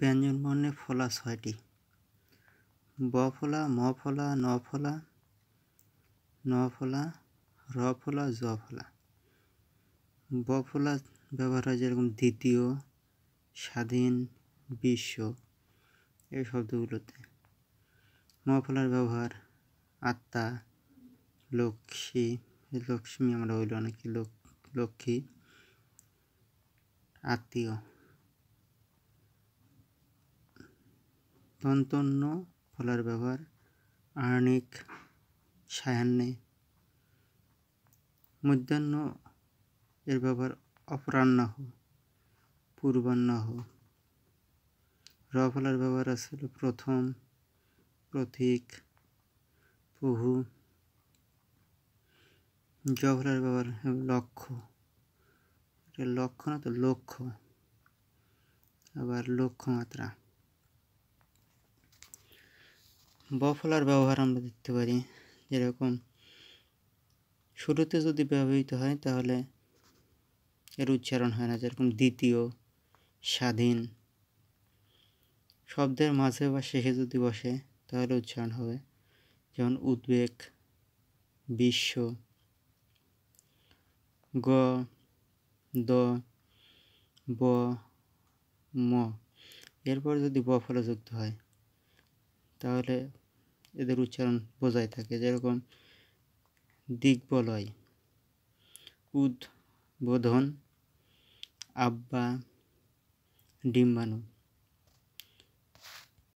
ব্যঞ্জন বর্ণে ফলা ছয়টি ব ফলা ম ফলা ন ফলা ন ফলা র ফলা জ ফলা ব ফলা ব্যবহার হয় যেরকম দ্বিতীয় স্বাধীন বিশ্ব এই শব্দগুলোতে ম ফলার ব্যবহার আত্মা লক্ষ্মী লক্ষ্মী আমরা বলি অনেকে লক্ষ্মী আত্মীয় তন্তন্য ফলার ব্যবহার আর্নিক সায়াহ্নে মধ্যাহ্ন এর ব্যবহার অপরাহ্নাহ পূর্বাহ্নাহ র ফলার ব্যবহার আছে প্রথম প্রতীক প্রভু জ ফলার ব্যবহার লক্ষ্য এটা লক্ষ্য না তো লক্ষ্য আবার লক্ষ্যমাত্রা বফলার ব্যবহার আমরা দেখতে পারি যেরকম শুরুতে যদি ব্যবহৃত হয় তাহলে এর উচ্চারণ হয় না যেরকম দ্বিতীয় স্বাধীন শব্দের মাঝে বা শেষে যদি বসে তাহলে উচ্চারণ হবে যেমন উদ্বেগ বিশ্ব গ দ ব ম এরপর যদি ব যুক্ত হয় তাহলে এদের উচ্চারণ বোঝায় থাকে যেরকম দিগ্বলয় উদ্বোধন আব্বা ডিম্বাণু